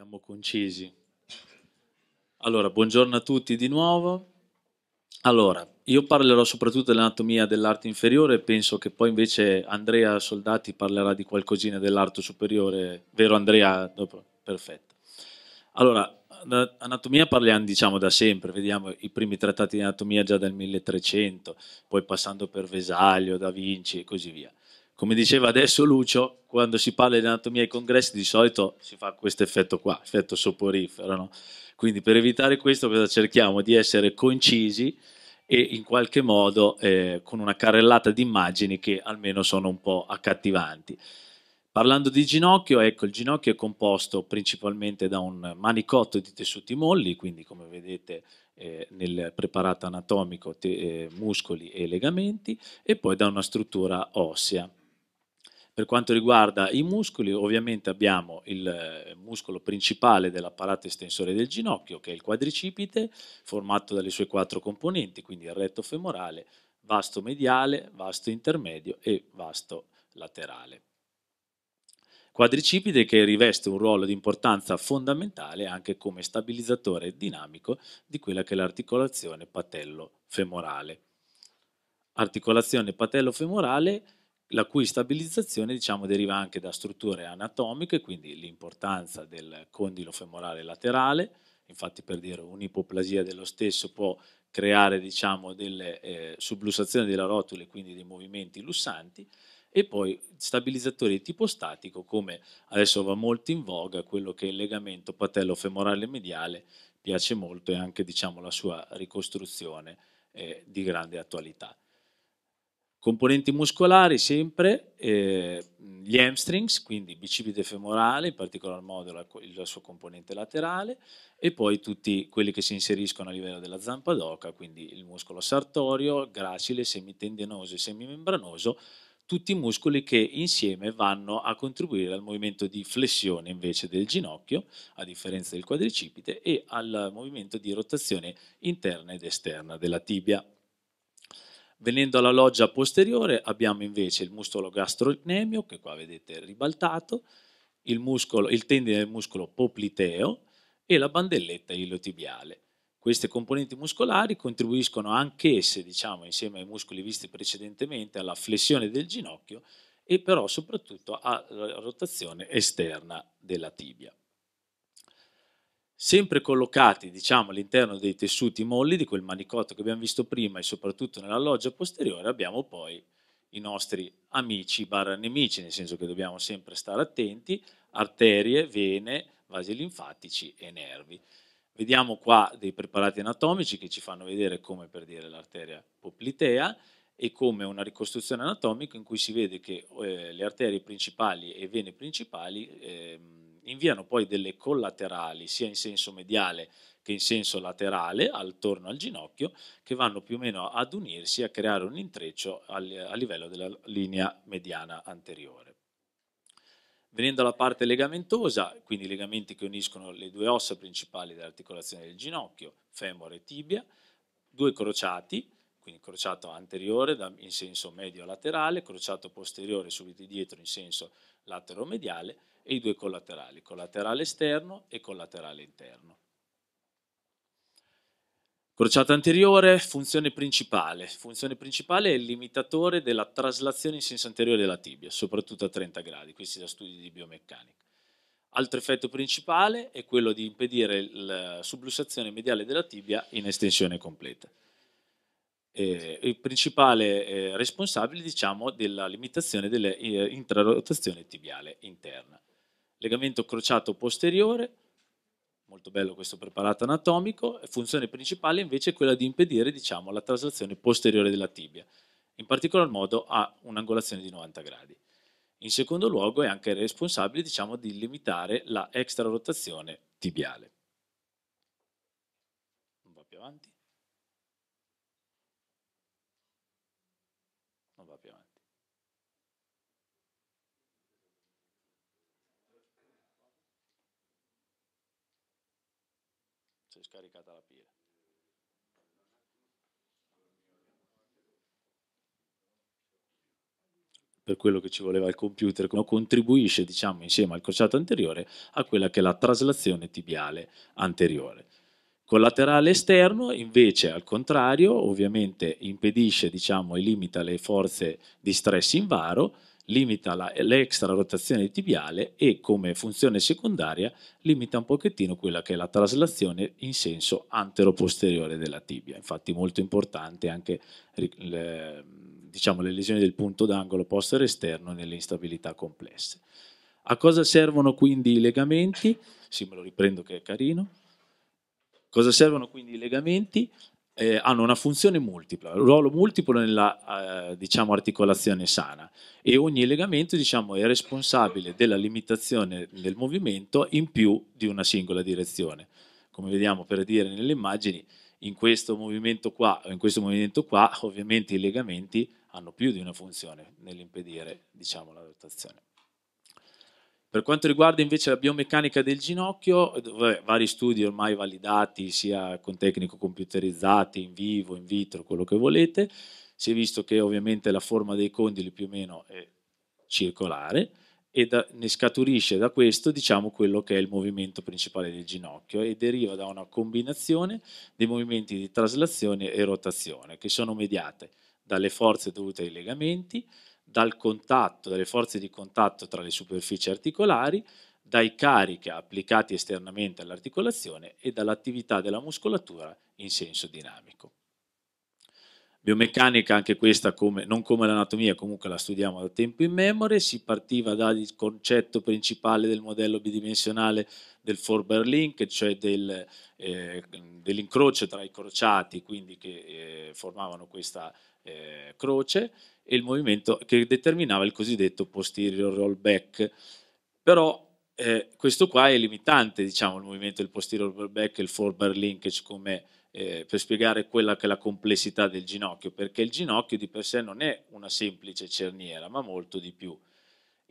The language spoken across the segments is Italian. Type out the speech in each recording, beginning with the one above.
Siamo concisi. Allora, buongiorno a tutti di nuovo. Allora, io parlerò soprattutto dell'anatomia dell'arte inferiore penso che poi invece Andrea Soldati parlerà di qualcosina dell'arte superiore, vero Andrea? Dopo. Perfetto. Allora, anatomia parliamo diciamo da sempre, vediamo i primi trattati di anatomia già dal 1300, poi passando per Vesaglio, Da Vinci e così via come diceva adesso Lucio, quando si parla di anatomia ai congressi di solito si fa questo effetto qua, effetto soporifero. No? Quindi per evitare questo cosa cerchiamo? Di essere concisi e in qualche modo eh, con una carrellata di immagini che almeno sono un po' accattivanti. Parlando di ginocchio, ecco, il ginocchio è composto principalmente da un manicotto di tessuti molli, quindi come vedete eh, nel preparato anatomico te, eh, muscoli e legamenti, e poi da una struttura ossea. Per quanto riguarda i muscoli, ovviamente abbiamo il eh, muscolo principale dell'apparato estensore del ginocchio, che è il quadricipite, formato dalle sue quattro componenti, quindi il retto femorale, vasto mediale, vasto intermedio e vasto laterale. Quadricipite che riveste un ruolo di importanza fondamentale anche come stabilizzatore dinamico di quella che è l'articolazione patello-femorale. Articolazione patello-femorale la cui stabilizzazione diciamo, deriva anche da strutture anatomiche, quindi l'importanza del condilo femorale laterale, infatti per dire un'ipoplasia dello stesso può creare diciamo, delle eh, sublussazioni della rotula e quindi dei movimenti lussanti, e poi stabilizzatori di tipo statico come adesso va molto in voga quello che è il legamento patello-femorale mediale, piace molto e anche diciamo, la sua ricostruzione è eh, di grande attualità. Componenti muscolari sempre, eh, gli hamstrings, quindi bicipite femorale, in particolar modo la, la, sua componente laterale, e poi tutti quelli che si inseriscono a livello della zampa d'oca, quindi il muscolo sartorio, gracile, semitendinoso e semimembranoso, tutti i muscoli che insieme vanno a contribuire al movimento di flessione invece del ginocchio, a differenza del quadricipite, e al movimento di rotazione interna ed esterna della tibia. Venendo alla loggia posteriore abbiamo invece il muscolo gastrocnemio, che qua vedete ribaltato, il, muscolo, il tendine del muscolo popliteo e la bandelletta iliotibiale. Queste componenti muscolari contribuiscono anch'esse, diciamo, insieme ai muscoli visti precedentemente, alla flessione del ginocchio e però soprattutto alla rotazione esterna della tibia sempre collocati diciamo, all'interno dei tessuti molli di quel manicotto che abbiamo visto prima e soprattutto nella loggia posteriore abbiamo poi i nostri amici barra nemici, nel senso che dobbiamo sempre stare attenti, arterie, vene, vasi linfatici e nervi. Vediamo qua dei preparati anatomici che ci fanno vedere come per dire l'arteria poplitea e come una ricostruzione anatomica in cui si vede che eh, le arterie principali e vene principali eh, inviano poi delle collaterali sia in senso mediale che in senso laterale attorno al ginocchio che vanno più o meno ad unirsi a creare un intreccio a livello della linea mediana anteriore. Venendo alla parte legamentosa, quindi i legamenti che uniscono le due ossa principali dell'articolazione del ginocchio, femore e tibia, due crociati, quindi crociato anteriore in senso medio-laterale, crociato posteriore subito dietro in senso latero-mediale e i due collaterali, collaterale esterno e collaterale interno. Crociata anteriore, funzione principale. Funzione principale è il limitatore della traslazione in senso anteriore della tibia, soprattutto a 30 gradi, questi da studi di biomeccanica. Altro effetto principale è quello di impedire la sublussazione mediale della tibia in estensione completa. Eh, il principale eh, responsabile diciamo, della limitazione dell'intrarotazione eh, tibiale interna legamento crociato posteriore, molto bello questo preparato anatomico, funzione principale invece è quella di impedire diciamo, la traslazione posteriore della tibia, in particolar modo a un'angolazione di 90 gradi. In secondo luogo è anche responsabile diciamo, di limitare la extrarotazione tibiale. Un po' più avanti. si è scaricata la pila. per quello che ci voleva il computer, contribuisce diciamo, insieme al crociato anteriore a quella che è la traslazione tibiale anteriore. Collaterale esterno invece al contrario ovviamente impedisce diciamo, e limita le forze di stress in invaro limita la, l'extra rotazione tibiale e come funzione secondaria limita un pochettino quella che è la traslazione in senso antero-posteriore della tibia. Infatti molto importante anche le, eh, diciamo, le lesioni del punto d'angolo postero esterno nelle instabilità complesse. A cosa servono quindi i legamenti? Sì, me lo riprendo che è carino. Cosa servono quindi i legamenti? eh, hanno una funzione multipla, un ruolo multiplo nella eh, diciamo, articolazione sana e ogni legamento diciamo, è responsabile della limitazione del movimento in più di una singola direzione. Come vediamo per dire nelle immagini, in questo movimento qua o in questo movimento qua, ovviamente i legamenti hanno più di una funzione nell'impedire diciamo, la rotazione. Per quanto riguarda invece la biomeccanica del ginocchio, vari studi ormai validati sia con tecnico computerizzati, in vivo, in vitro, quello che volete, si è visto che ovviamente la forma dei condili più o meno è circolare e da, ne scaturisce da questo diciamo quello che è il movimento principale del ginocchio e deriva da una combinazione dei movimenti di traslazione e rotazione che sono mediate dalle forze dovute ai legamenti, dal contatto, dalle forze di contatto tra le superfici articolari, dai carichi applicati esternamente all'articolazione e dall'attività della muscolatura in senso dinamico. Biomeccanica, anche questa come, non come l'anatomia, comunque la studiamo da tempo in memoria, si partiva dal concetto principale del modello bidimensionale del Forber Link, cioè del, eh, dell'incrocio tra i crociati, quindi che eh, formavano questa eh, croce e il movimento che determinava il cosiddetto posterior rollback. Però eh, questo qua è limitante, diciamo, il movimento del posterior rollback e il forward linkage come eh, per spiegare quella che è la complessità del ginocchio, perché il ginocchio di per sé non è una semplice cerniera, ma molto di più.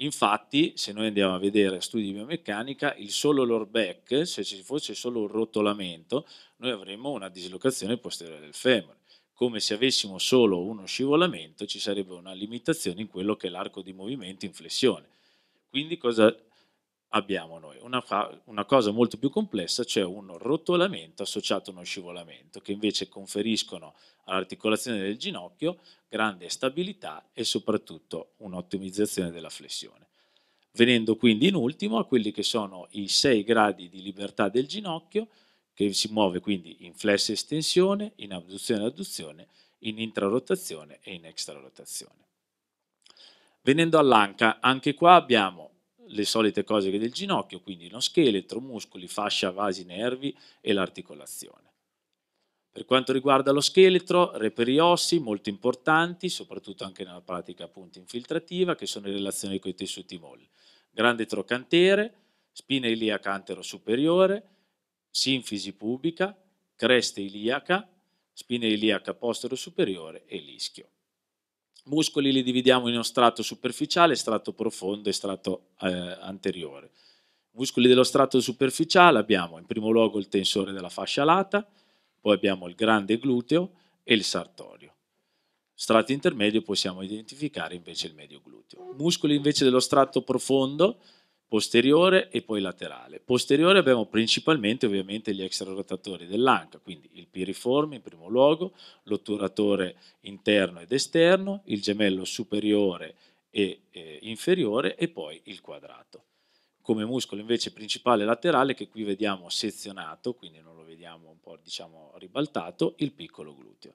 Infatti, se noi andiamo a vedere studi di biomeccanica, il solo lorback, se ci fosse solo un rotolamento, noi avremmo una dislocazione posteriore del femore come se avessimo solo uno scivolamento ci sarebbe una limitazione in quello che è l'arco di movimento in flessione. Quindi cosa abbiamo noi? Una, una cosa molto più complessa, cioè un rotolamento associato a uno scivolamento, che invece conferiscono all'articolazione del ginocchio grande stabilità e soprattutto un'ottimizzazione della flessione. Venendo quindi in ultimo a quelli che sono i 6 gradi di libertà del ginocchio, che si muove quindi in flash estensione, in abduzione e adduzione, in intrarotazione e in extrarotazione. Venendo all'anca, anche qua abbiamo le solite cose del ginocchio, quindi lo scheletro, muscoli, fascia, vasi, nervi e l'articolazione. Per quanto riguarda lo scheletro, reperi ossi molto importanti, soprattutto anche nella pratica appunto infiltrativa, che sono in relazione con i tessuti molli. Grande trocantere, spina iliaca antero superiore, sinfisi pubica, creste iliaca, spina iliaca postero superiore e l'ischio. Muscoli li dividiamo in uno strato superficiale, strato profondo e strato eh, anteriore. Muscoli dello strato superficiale abbiamo in primo luogo il tensore della fascia alata, poi abbiamo il grande gluteo e il sartorio. Strato intermedio possiamo identificare invece il medio gluteo. Muscoli invece dello strato profondo posteriore e poi laterale. Posteriore abbiamo principalmente ovviamente gli extrarotatori dell'anca, quindi il piriforme in primo luogo, l'otturatore interno ed esterno, il gemello superiore e eh, inferiore e poi il quadrato. Come muscolo invece principale laterale che qui vediamo sezionato, quindi non lo vediamo un po' diciamo ribaltato, il piccolo gluteo.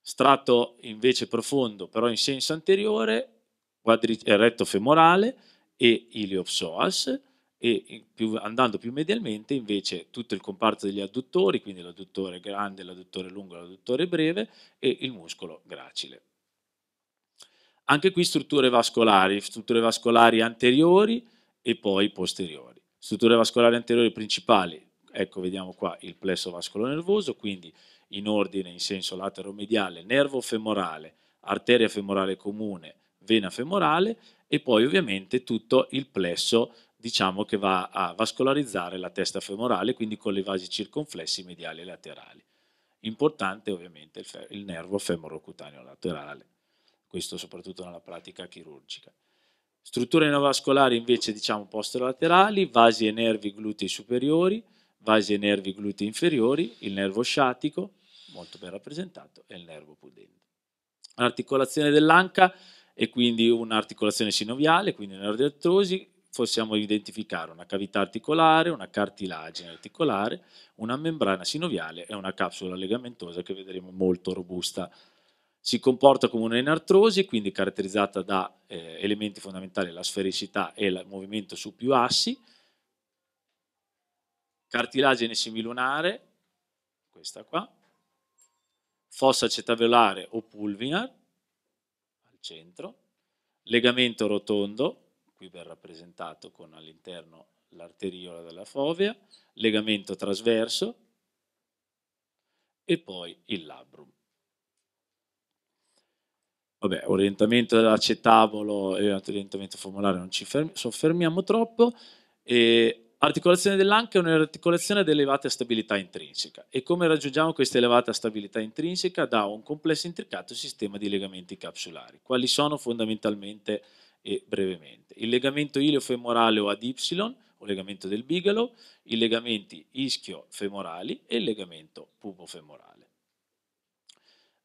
Strato invece profondo però in senso anteriore, quadri- eh, retto femorale, e i Leopsoas e più, andando più medialmente invece tutto il comparto degli adduttori, quindi l'adduttore grande, l'adduttore lungo, l'adduttore breve e il muscolo gracile. Anche qui strutture vascolari, strutture vascolari anteriori e poi posteriori. Strutture vascolari anteriori principali, ecco vediamo qua il plesso vascolo nervoso, quindi in ordine in senso latero-mediale, nervo femorale, arteria femorale comune, vena femorale e poi ovviamente tutto il plesso diciamo che va a vascolarizzare la testa femorale, quindi con le vasi circonflessi mediali e laterali. Importante ovviamente il, il nervo femorocutaneo laterale, questo soprattutto nella pratica chirurgica. Strutture neovascolari invece diciamo posterolaterali, vasi e nervi glutei superiori, vasi e nervi glutei inferiori, il nervo sciatico, molto ben rappresentato, e il nervo pudente. L'articolazione dell'anca e quindi un'articolazione sinoviale, quindi un'artrosi, possiamo identificare una cavità articolare, una cartilagine articolare, una membrana sinoviale e una capsula legamentosa che vedremo molto robusta. Si comporta come un'enartrosi, quindi caratterizzata da eh, elementi fondamentali la sfericità e il movimento su più assi, cartilagine semilunare, questa qua, fossa cetavelare o pulvinar, centro, legamento rotondo, qui ben rappresentato con all'interno l'arteriola della fovea, legamento trasverso e poi il labrum. Vabbè, orientamento dell'acetabolo e orientamento formulare non ci soffermiamo troppo. E Articolazione dell'anca è un'articolazione ad elevata stabilità intrinseca. E come raggiungiamo questa elevata stabilità intrinseca? Da un complesso intricato sistema di legamenti capsulari. Quali sono fondamentalmente e brevemente? Il legamento iliofemorale o ad Y, o legamento del Bigelow, i legamenti ischio-femorali e il legamento pubofemorale.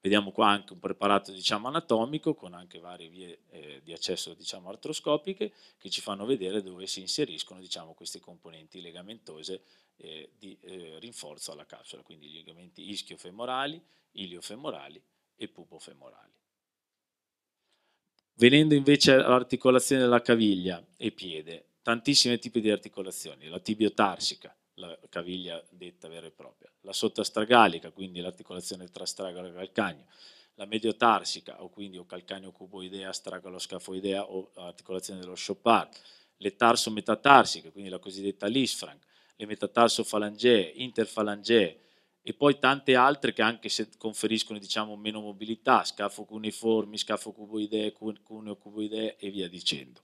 Vediamo qua anche un preparato diciamo, anatomico con anche varie vie eh, di accesso diciamo, artroscopiche che ci fanno vedere dove si inseriscono diciamo, queste componenti legamentose eh, di eh, rinforzo alla capsula, quindi i legamenti ischiofemorali, iliofemorali e pupofemorali. Venendo invece all'articolazione della caviglia e piede, tantissimi tipi di articolazioni, la tibiotarsica, la caviglia detta vera e propria, la sottostragalica, quindi l'articolazione tra stragalo e calcagno, la mediotarsica, o quindi o calcagno cuboidea, stragalo scafoidea o articolazione dello Chopard, le tarso-metatarsiche, quindi la cosiddetta Lisfranc, le metatarso-falangee, interfalangee e poi tante altre che anche se conferiscono diciamo, meno mobilità, scafo cuneiformi, scafo cuboidee, cuneo cuboidee e via dicendo.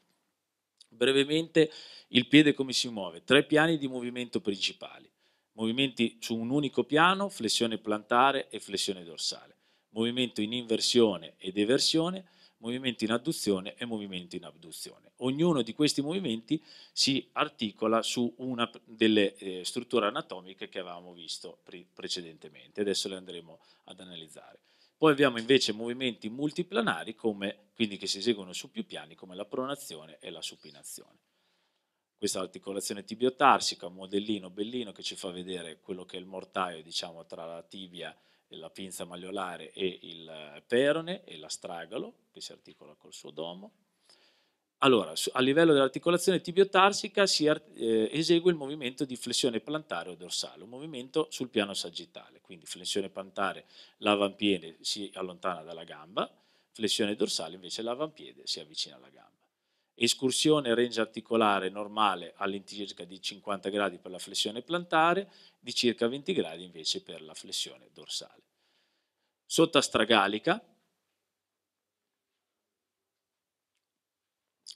Brevemente, il piede come si muove? Tre piani di movimento principali. Movimenti su un unico piano, flessione plantare e flessione dorsale. Movimento in inversione ed eversione, movimento in adduzione e movimento in abduzione. Ognuno di questi movimenti si articola su una delle eh, strutture anatomiche che avevamo visto pre- precedentemente. Adesso le andremo ad analizzare. Poi abbiamo invece movimenti multiplanari, come, quindi che si eseguono su più piani, come la pronazione e la supinazione. Questa è l'articolazione tibiotarsica, un modellino bellino che ci fa vedere quello che è il mortaio diciamo, tra la tibia la pinza magliolare e il perone e l'astragalo, che si articola col suo domo, allora, a livello dell'articolazione tibiotarsica si eh, esegue il movimento di flessione plantare o dorsale, un movimento sul piano sagittale, quindi flessione plantare, l'avampiede si allontana dalla gamba, flessione dorsale invece l'avampiede si avvicina alla gamba. Escursione range articolare normale all'incirca di 50 gradi per la flessione plantare, di circa 20 gradi invece per la flessione dorsale. Sottastragalica,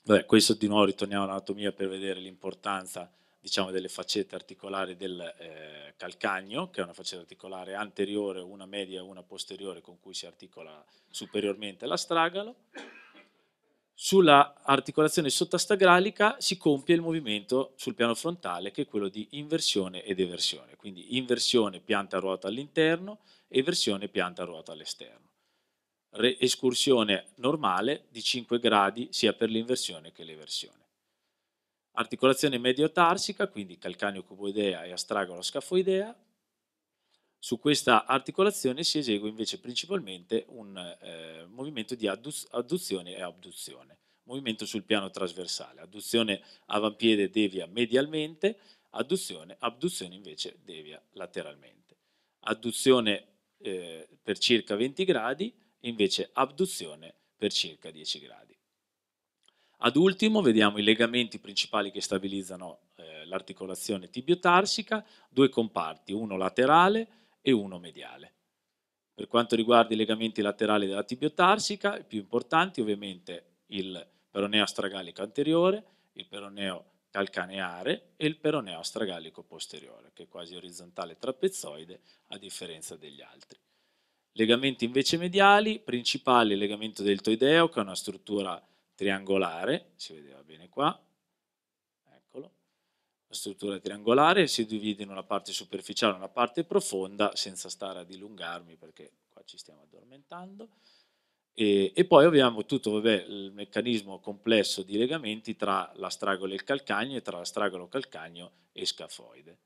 Vabbè, questo di nuovo ritorniamo all'anatomia per vedere l'importanza diciamo, delle faccette articolari del eh, calcagno, che è una faccetta articolare anteriore, una media e una posteriore con cui si articola superiormente l'astragalo. Sulla articolazione sottastagralica si compie il movimento sul piano frontale che è quello di inversione ed eversione, quindi inversione pianta ruota all'interno eversione pianta ruota all'esterno escursione normale di 5 gradi sia per l'inversione che l'eversione. Articolazione mediotarsica, quindi calcaneo cuboidea e astragalo scafoidea. Su questa articolazione si esegue invece principalmente un eh, movimento di adduz adduzione e abduzione, movimento sul piano trasversale, adduzione avampiede devia medialmente, adduzione, abduzione invece devia lateralmente. Adduzione eh, per circa 20 gradi, invece abduzione per circa 10 gradi. Ad ultimo vediamo i legamenti principali che stabilizzano eh, l'articolazione tibiotarsica, due comparti, uno laterale e uno mediale. Per quanto riguarda i legamenti laterali della tibiotarsica, i più importanti ovviamente il peroneo astragallico anteriore, il peroneo calcaneare e il peroneo astragallico posteriore, che è quasi orizzontale trapezoide a differenza degli altri. Legamenti invece mediali, principale legamento deltoideo che ha una struttura triangolare, si vedeva bene qua, eccolo, la struttura triangolare si divide in una parte superficiale e una parte profonda, senza stare a dilungarmi perché qua ci stiamo addormentando. E, e, poi abbiamo tutto vabbè, il meccanismo complesso di legamenti tra la stragola e il calcagno e tra la stragola, calcagno e scafoide.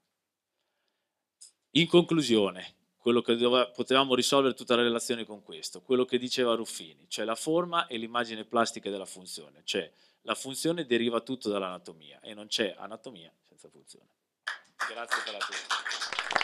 In conclusione, quello che doveva, potevamo risolvere tutta la relazione con questo, quello che diceva Ruffini, cioè la forma e l'immagine plastica della funzione, cioè la funzione deriva tutto dall'anatomia e non c'è anatomia senza funzione. Grazie per la tua. attenzione.